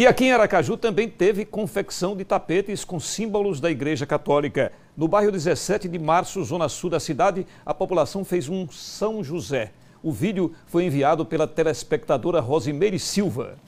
E aqui em Aracaju também teve confecção de tapetes com símbolos da Igreja Católica. No bairro 17 de março, zona sul da cidade, a população fez um São José. O vídeo foi enviado pela telespectadora Rosimeire Silva.